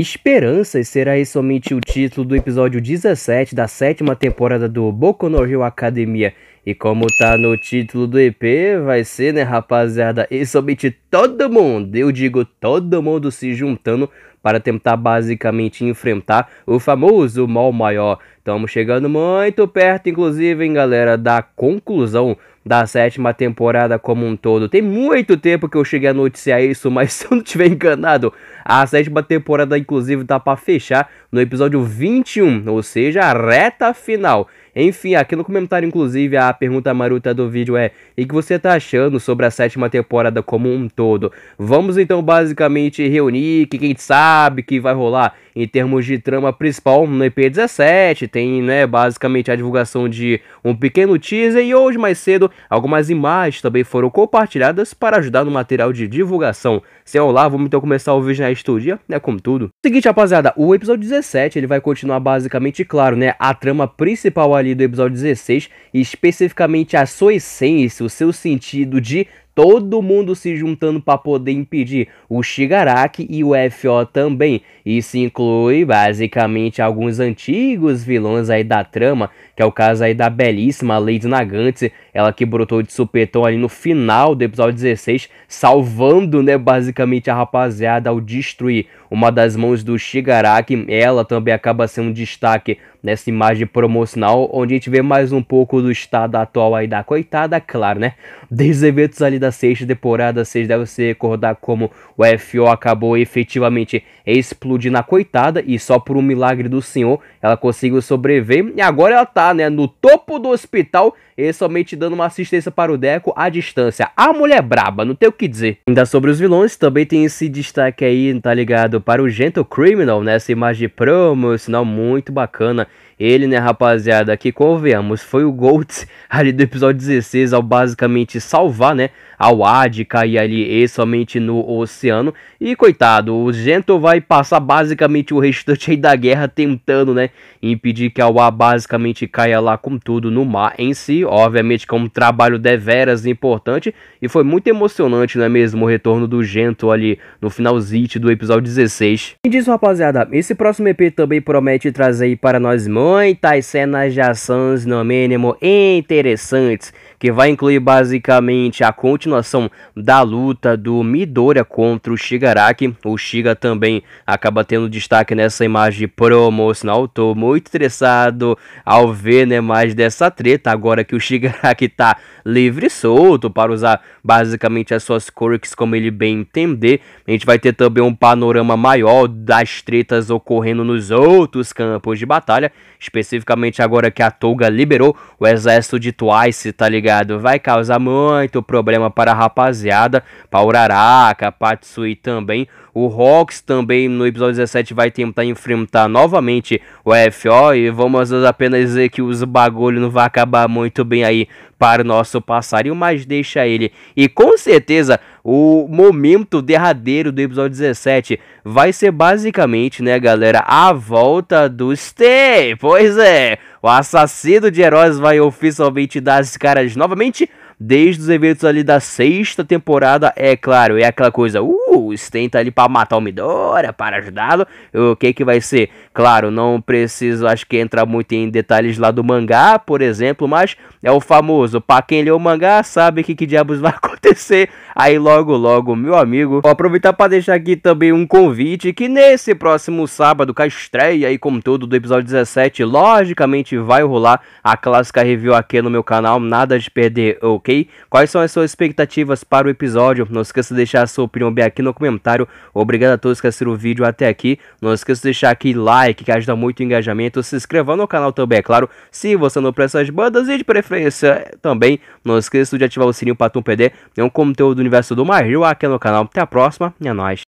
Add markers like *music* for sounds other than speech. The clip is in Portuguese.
Esperanças será aí somente o título do episódio 17 da sétima temporada do Boku no Hero Academia. E como tá no título do EP, vai ser, né, rapaziada, e somente todo mundo, eu digo todo mundo se juntando para tentar basicamente enfrentar o famoso mal maior. Estamos chegando muito perto, inclusive, hein, galera, da conclusão da sétima temporada como um todo. Tem muito tempo que eu cheguei a noticiar isso, *laughs* mas se eu não estiver enganado, a sétima temporada, inclusive, tá para fechar no episódio 21, ou seja, a reta final. Enfim, aqui no comentário, inclusive, a pergunta maruta do vídeo é: e que você tá achando sobre a sétima temporada como um todo? todo. Vamos então basicamente reunir que quem sabe que vai rolar em termos de trama principal no EP17, tem, né, basicamente a divulgação de um pequeno teaser e hoje mais cedo algumas imagens também foram compartilhadas para ajudar no material de divulgação. Se é lá vamos então começar o vídeo na estúdio né, como tudo. Seguinte, rapaziada, o episódio 17, ele vai continuar basicamente, claro, né, a trama principal ali do episódio 16, especificamente a sua essência, o seu sentido de todo mundo se juntando para poder impedir o Shigaraki e o FO também. Isso inclui basicamente alguns antigos vilões aí da trama, que é o caso aí da belíssima Lady Nagantse, ela que brotou de supetão ali no final do episódio 16, salvando, né, basicamente a rapaziada ao destruir uma das mãos do Shigaraki. Ela também acaba sendo um destaque nessa imagem promocional, onde a gente vê mais um pouco do estado atual aí da coitada, claro, né? Desde os eventos ali da sexta temporada, vocês devem se recordar como o FO acabou efetivamente explodindo a coitada e só por um milagre do senhor ela conseguiu sobreviver. E agora ela tá, né, no topo do hospital e somente dando uma assistência para o Deco à distância. A mulher braba, não tem o que dizer. Ainda sobre os vilões, também tem esse destaque aí, tá ligado, para o Gentle Criminal, né? Essa imagem promocional muito bacana ele, né, rapaziada, que convenhamos, foi o Gold *laughs* ali do episódio 16 ao basicamente salvar, né, ao Ad cair ali e somente no oceano. E coitado, o Gento vai passar basicamente o restante aí da guerra tentando, né, impedir que a UA basicamente caia lá com tudo no mar em si. Obviamente que é um trabalho deveras importante e foi muito emocionante, não é mesmo, o retorno do Gento ali no finalzinho do episódio 16. E disso, rapaziada, esse próximo EP também promete trazer aí para nós mãos muitas cenas de ações no mínimo interessantes que vai incluir basicamente a continuação da luta do Midoriya contra o Shigaraki. O Shiga também acaba tendo destaque nessa imagem promocional. Tô muito interessado ao ver né, mais dessa treta, agora que o *laughs* Shigaraki tá livre e solto para usar basicamente as suas quirks como ele bem entender. A gente vai ter também um panorama maior das tretas ocorrendo nos outros campos de batalha, especificamente agora que a Toga liberou o exército de Twice, tá ligado? ligado? Vai causar muito problema para a rapaziada, para o Uraraka, Patsui também. O Rox também no episódio 17 vai tentar enfrentar novamente o FO e vamos apenas dizer que os bagulho não vai acabar muito bem aí para o nosso passarinho, mas deixa ele. E com certeza o momento derradeiro do episódio 17 vai ser basicamente, né, galera, a volta do Stay. Pois é, o assassino de heróis vai oficialmente dar as caras novamente desde os eventos ali da sexta temporada, é claro, é aquela coisa, uh, o Sten tá ali pra matar o Midora, para ajudá-lo, o que que vai ser? Claro, não preciso, acho que entrar muito em detalhes lá do mangá, por exemplo, mas é o famoso, pra quem leu o mangá sabe que que diabos vai *laughs* acontecer aí logo logo, meu amigo. Vou aproveitar para deixar aqui também um convite que nesse próximo sábado, com a estreia aí como todo do episódio 17, logicamente vai rolar a clássica review aqui no meu canal, nada de perder, ok? Quais são as suas expectativas para o episódio? Não esqueça de deixar a sua opinião bem aqui no comentário. Obrigado a todos que assistiram o vídeo até aqui. Não esqueça de deixar aqui like, que ajuda muito o engajamento. Se inscreva no canal também, é claro. Se você não presta as bandas e de preferência também, não esqueça de ativar o sininho para não perder nenhum conteúdo universo do My Hero aqui no canal. Até a próxima e é nóis.